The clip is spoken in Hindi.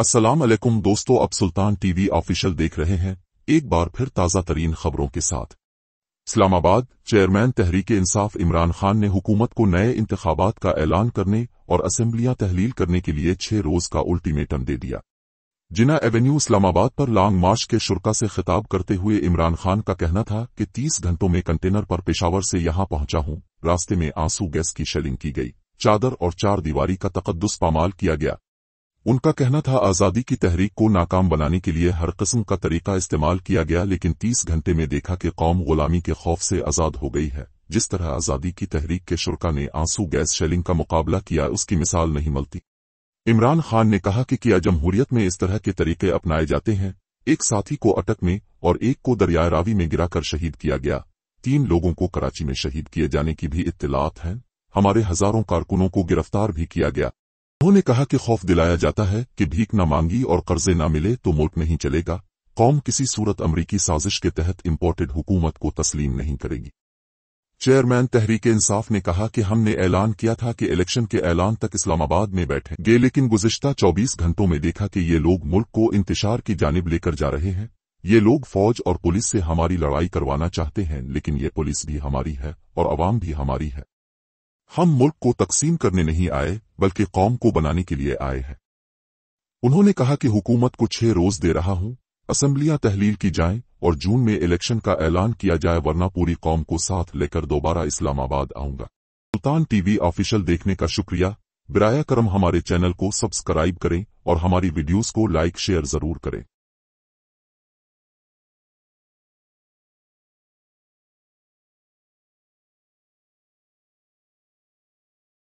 असलम दोस्तों अब सुल्तान टीवी ऑफिशियल देख रहे हैं एक बार फिर ताज़ा तरीन खबरों के साथ इस्लामाबाद चेयरमैन तहरीक इंसाफ इमरान खान ने हुकूमत को नए इंतबात का ऐलान करने और असम्बलियां तहलील करने के लिए छह रोज का उल्टीमेटम दे दिया जिना एवेन्यू इस्लामाबाद पर लॉन्ग मार्च के शुरा से खिताब करते हुए इमरान खान का कहना था कि तीस घंटों में कंटेनर पर पेशावर से यहां पहुंचा हूं रास्ते में आंसू गैस की शेलिंग की गई चादर और चार दीवारी का तकदस पामाल किया गया उनका कहना था आज़ादी की तहरीक को नाकाम बनाने के लिए हर किस्म का तरीका इस्तेमाल किया गया लेकिन 30 घंटे में देखा कि कौम गुलामी के खौफ से आज़ाद हो गई है जिस तरह आज़ादी की तहरीक के शुरा ने आंसू गैस शेलिंग का मुकाबला किया उसकी मिसाल नहीं मिलती इमरान खान ने कहा कि किया जमहूरियत में इस तरह के तरीके अपनाए जाते हैं एक साथी को अटक में और एक को दरियाए रावी में गिराकर शहीद किया गया तीन लोगों को कराची में शहीद किए जाने की भी इत्तलात हैं हमारे हजारों कारकुनों को गिरफ्तार भी किया गया उन्होंने कहा कि खौफ दिलाया जाता है कि भीख न मांगी और कर्जे न मिले तो मुल्क नहीं चलेगा कौम किसी सूरत अमरीकी साजिश के तहत इम्पोर्टेड हुकूमत को तस्लीम नहीं करेगी चेयरमैन तहरीक इंसाफ ने कहा कि हमने ऐलान किया था कि इलेक्शन के ऐलान तक इस्लामाबाद में बैठे गए लेकिन गुजश्ता 24 घंटों में देखा कि ये लोग मुल्क को इंतशार की जानब लेकर जा रहे हैं ये लोग फौज और पुलिस से हमारी लड़ाई करवाना चाहते हैं लेकिन ये पुलिस भी हमारी है और अवाम भी हमारी है हम मुल्क को तकसीम करने नहीं आए बल्कि कौम को बनाने के लिए आए हैं उन्होंने कहा कि हुकूमत को छह रोज दे रहा हूं असम्बलियां तहलील की जाएं और जून में इलेक्शन का ऐलान किया जाए वरना पूरी कौम को साथ लेकर दोबारा इस्लामाबाद आऊंगा सुल्तान टीवी ऑफिशियल देखने का शुक्रिया बिराया करम हमारे चैनल को सब्सक्राइब करें और हमारी वीडियोस को लाइक शेयर जरूर करें